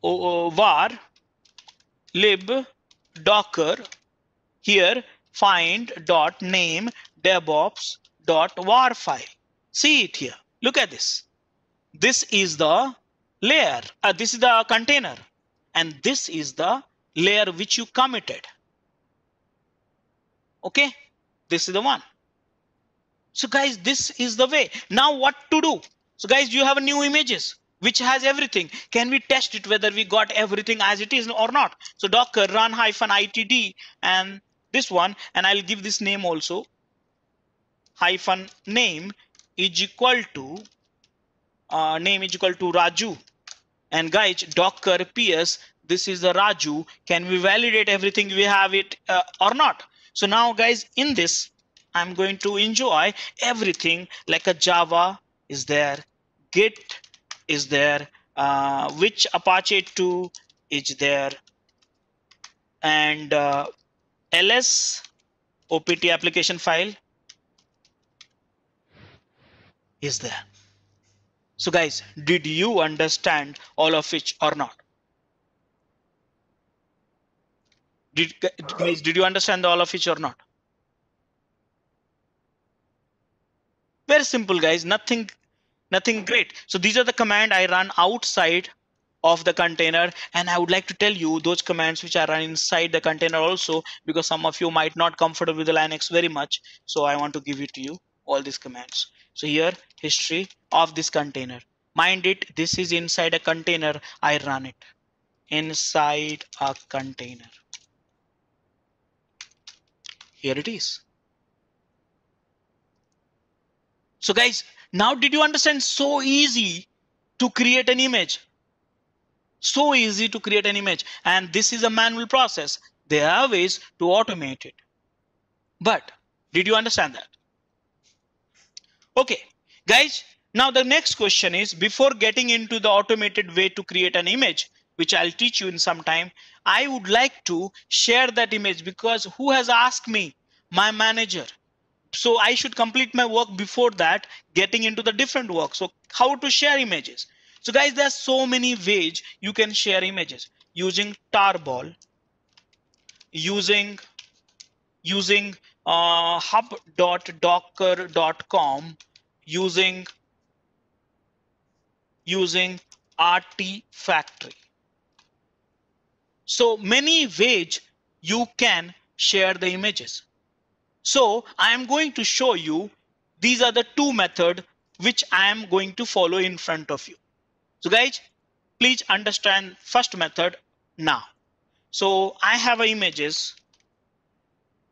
Oh, oh var lib docker here find dot name devops dot var file see it here look at this this is the layer uh, this is the container and this is the layer which you committed okay this is the one so guys this is the way now what to do so guys you have new images which has everything. Can we test it whether we got everything as it is or not? So docker run hyphen itd and this one, and I'll give this name also hyphen name is equal to uh, name is equal to Raju. And guys, docker ps, this is the Raju. Can we validate everything we have it uh, or not? So now guys, in this, I'm going to enjoy everything like a Java is there, Git is there, uh, which Apache 2 is there, and uh, ls opt application file is there. So guys, did you understand all of it or not? Did guys, did you understand all of it or not? Very simple guys, nothing nothing great so these are the command i run outside of the container and i would like to tell you those commands which are run inside the container also because some of you might not comfortable with linux very much so i want to give it to you all these commands so here history of this container mind it this is inside a container i run it inside a container here it is so guys now, did you understand? So easy to create an image. So easy to create an image. And this is a manual process. There are ways to automate it. But did you understand that? Okay, guys, now the next question is before getting into the automated way to create an image, which I'll teach you in some time, I would like to share that image because who has asked me? My manager so i should complete my work before that getting into the different work so how to share images so guys there's so many ways you can share images using tarball using using uh, hub.docker.com using using factory so many ways you can share the images so I am going to show you these are the two method which I am going to follow in front of you. So guys, please understand first method now. So I have images,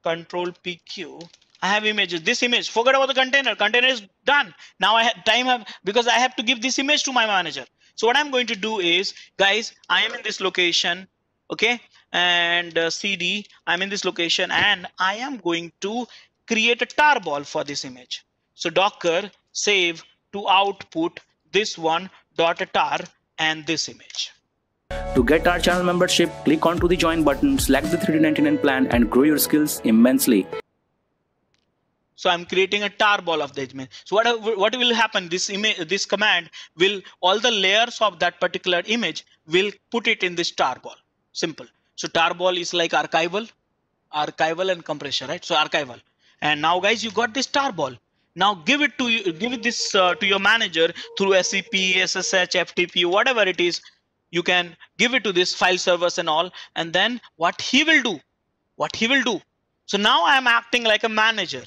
control PQ. I have images, this image, forget about the container, container is done. Now I have time have, because I have to give this image to my manager. So what I'm going to do is, guys, I am in this location, okay? and uh, cd i'm in this location and i am going to create a tarball for this image so docker save to output this one dot tar and this image to get our channel membership click onto the join button select the 3 d plan and grow your skills immensely so I'm creating a tarball of the image. So what what will happen? This image, this command will all the layers of that particular image will put it in this tarball. Simple. So tarball is like archival, archival and compressor, right? So archival. And now guys, you got this tarball. Now give it to you, give this uh, to your manager through SCP, SSH, FTP, whatever it is. You can give it to this file servers and all. And then what he will do, what he will do. So now I am acting like a manager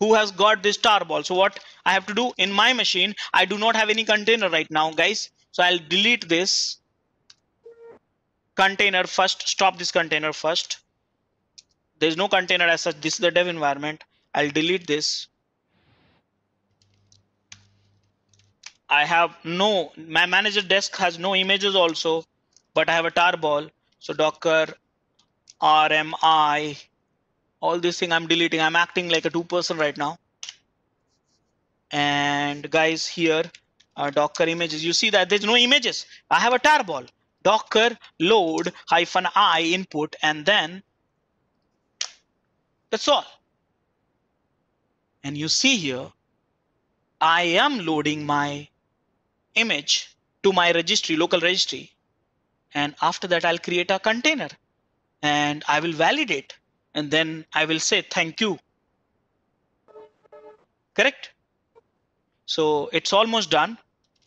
who has got this tarball. So what I have to do in my machine, I do not have any container right now, guys. So I'll delete this container first stop this container first there's no container as such this is the dev environment i'll delete this i have no my manager desk has no images also but i have a tarball so docker rmi all this thing i'm deleting i'm acting like a two person right now and guys here uh, docker images you see that there's no images i have a tarball docker load hyphen i input and then that's all and you see here i am loading my image to my registry local registry and after that i'll create a container and i will validate and then i will say thank you correct so it's almost done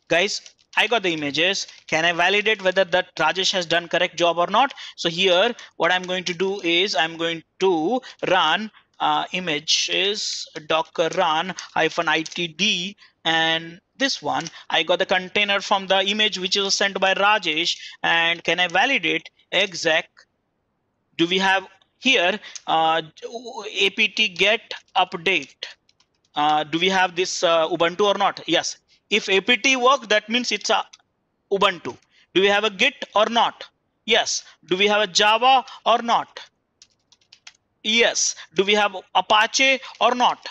guys I got the images. Can I validate whether that Rajesh has done correct job or not? So here, what I'm going to do is I'm going to run uh, image is docker run hyphen itd and this one I got the container from the image which was sent by Rajesh and can I validate exec do we have here uh, apt get update uh, do we have this uh, ubuntu or not yes if apt works, that means it's a Ubuntu. Do we have a Git or not? Yes. Do we have a Java or not? Yes. Do we have Apache or not?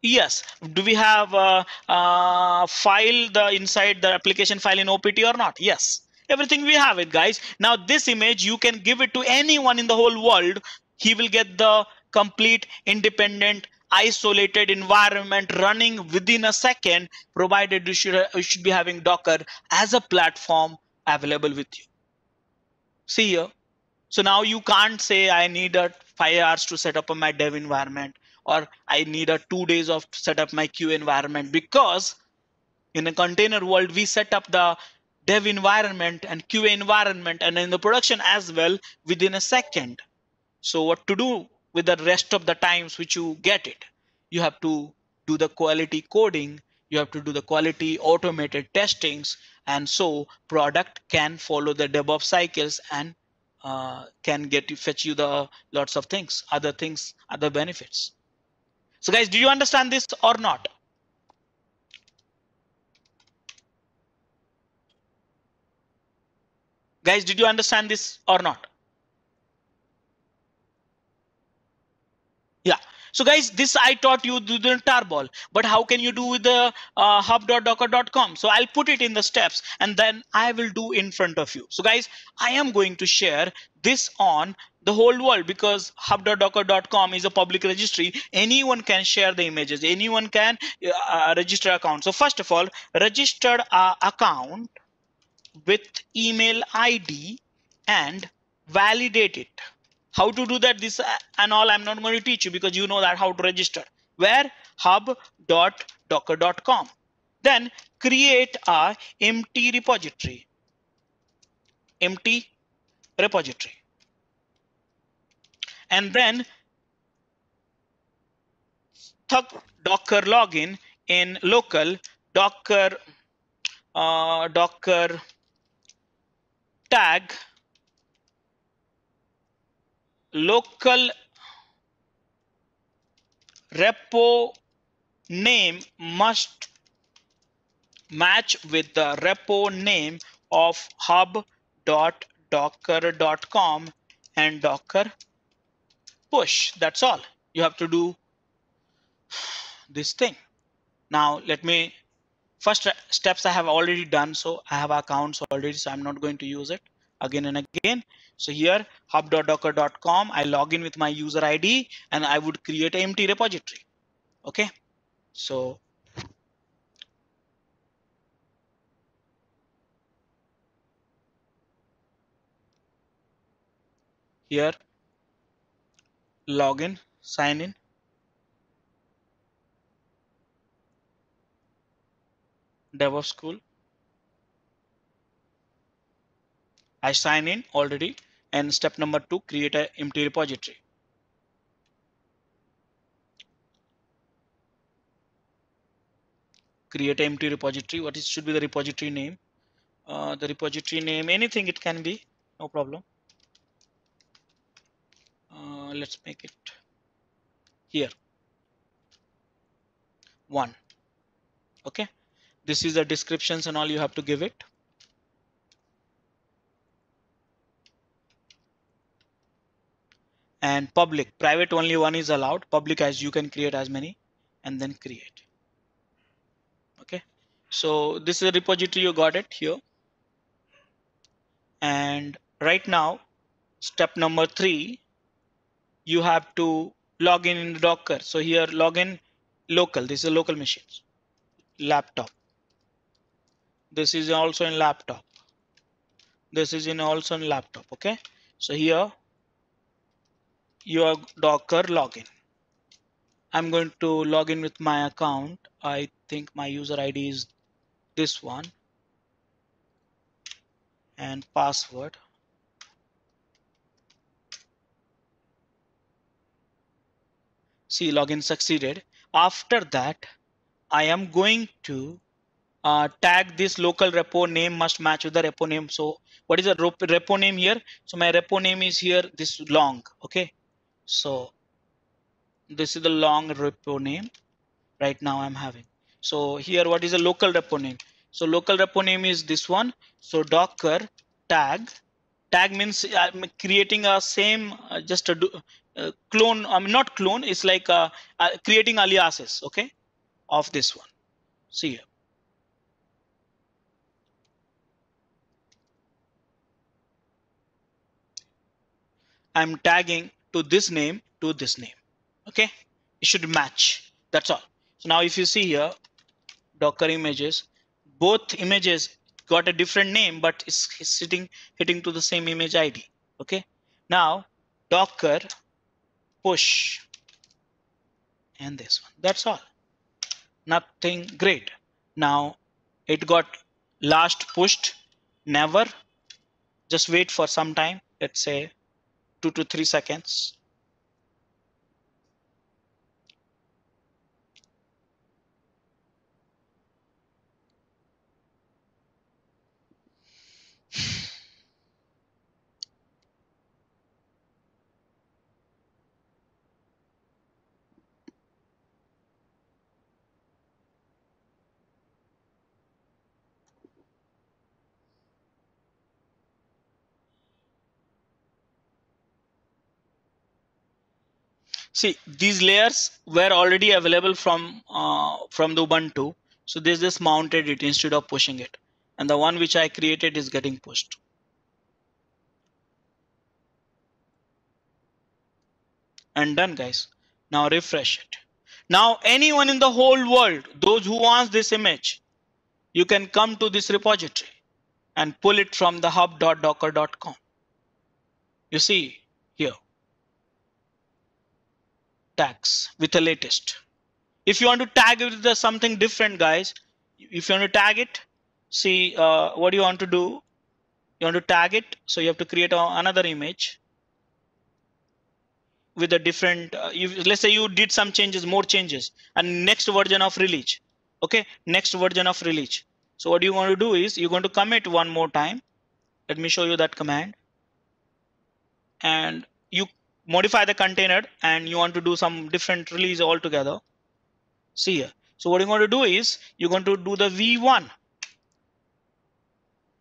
Yes. Do we have a, uh, a uh, file the inside the application file in OPT or not? Yes. Everything we have it, guys. Now this image you can give it to anyone in the whole world. He will get the complete independent isolated environment running within a second, provided you should, you should be having Docker as a platform available with you. See here. So now you can't say I need a five hours to set up my dev environment or I need a two days of set up my queue environment because in a container world, we set up the dev environment and QA environment and in the production as well within a second. So what to do? with the rest of the times which you get it. You have to do the quality coding, you have to do the quality automated testings, and so product can follow the DevOps cycles and uh, can get you fetch you the lots of things, other things, other benefits. So guys, do you understand this or not? Guys, did you understand this or not? yeah so guys this i taught you the tarball, but how can you do with the uh, hub.docker.com so i'll put it in the steps and then i will do in front of you so guys i am going to share this on the whole world because hub.docker.com is a public registry anyone can share the images anyone can uh, uh register account so first of all registered a account with email id and validate it how to do that this uh, and all i'm not going to teach you because you know that how to register where hub.docker.com then create a empty repository empty repository and then docker login in local docker uh, docker tag local repo name must match with the repo name of hub.docker.com and docker push. That's all. You have to do this thing. Now let me first steps I have already done. So I have accounts already, so I'm not going to use it again and again. So here hub.docker.com, I log in with my user ID and I would create an empty repository. Okay. So here login, sign in. DevOps school I sign in already and step number two, create an empty repository. Create empty repository. What is, should be the repository name? Uh, the repository name, anything it can be, no problem. Uh, let's make it here. One. Okay. This is the descriptions and all you have to give it. and public private only one is allowed public as you can create as many and then create okay so this is a repository you got it here and right now step number three you have to log in in docker so here login local this is a local machines laptop this is also in laptop this is in also in laptop okay so here your Docker login. I'm going to log in with my account. I think my user ID is this one and password. See login succeeded. After that, I am going to uh, tag this local repo name must match with the repo name. So what is the repo name here? So my repo name is here this long. Okay so this is the long repo name right now I'm having. So here, what is a local repo name? So local repo name is this one. So Docker tag tag means I'm creating a same, uh, just a uh, clone. I'm mean, not clone. It's like uh, uh, creating aliases. Okay. Of this one. See here. I'm tagging to this name to this name okay it should match that's all so now if you see here docker images both images got a different name but it's, it's sitting hitting to the same image id okay now docker push and this one that's all nothing great now it got last pushed never just wait for some time let's say two to three seconds see these layers were already available from uh, from the ubuntu so this just mounted it instead of pushing it and the one which i created is getting pushed and done guys now refresh it now anyone in the whole world those who wants this image you can come to this repository and pull it from the hub.docker.com you see tags with the latest. If you want to tag with the something different, guys, if you want to tag it, see uh, what you want to do. You want to tag it, so you have to create a, another image with a different. Uh, you, let's say you did some changes, more changes, and next version of release. Okay, next version of release. So what you want to do is you're going to commit one more time. Let me show you that command. And you modify the container and you want to do some different release altogether. See here. So what you're going to do is you're going to do the V1.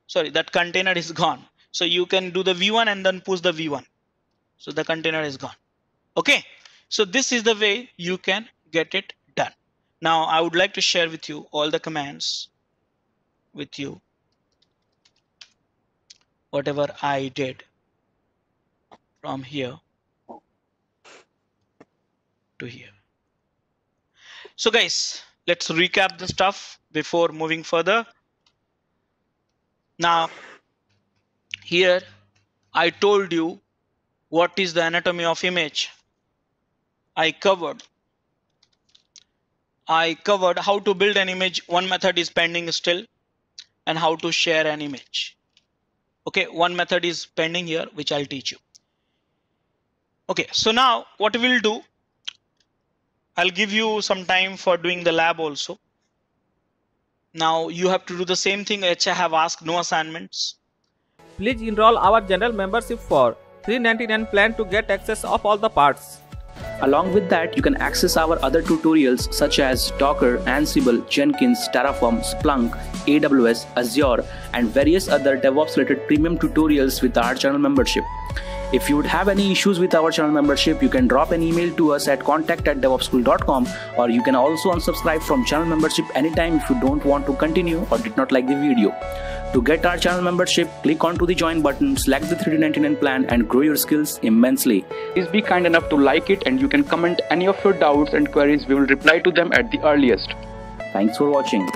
Sorry, that container is gone. So you can do the V1 and then push the V1. So the container is gone. Okay. So this is the way you can get it done. Now I would like to share with you all the commands with you. Whatever I did from here to here. So guys, let's recap the stuff before moving further. Now, here I told you what is the anatomy of image. I covered. I covered how to build an image. One method is pending still and how to share an image. Okay, one method is pending here, which I'll teach you. Okay, so now what we'll do, I'll give you some time for doing the lab also. Now you have to do the same thing which I have asked, no assignments. Please enroll our general membership for 399 plan to get access of all the parts. Along with that, you can access our other tutorials such as Docker, Ansible, Jenkins, Terraform, Splunk, AWS, Azure, and various other DevOps related premium tutorials with our channel membership. If you would have any issues with our channel membership, you can drop an email to us at contact at devopschool.com or you can also unsubscribe from channel membership anytime if you don't want to continue or did not like the video. To get our channel membership, click onto the join button, select the 399 plan and grow your skills immensely. Please be kind enough to like it and you can comment any of your doubts and queries. We will reply to them at the earliest. Thanks for watching.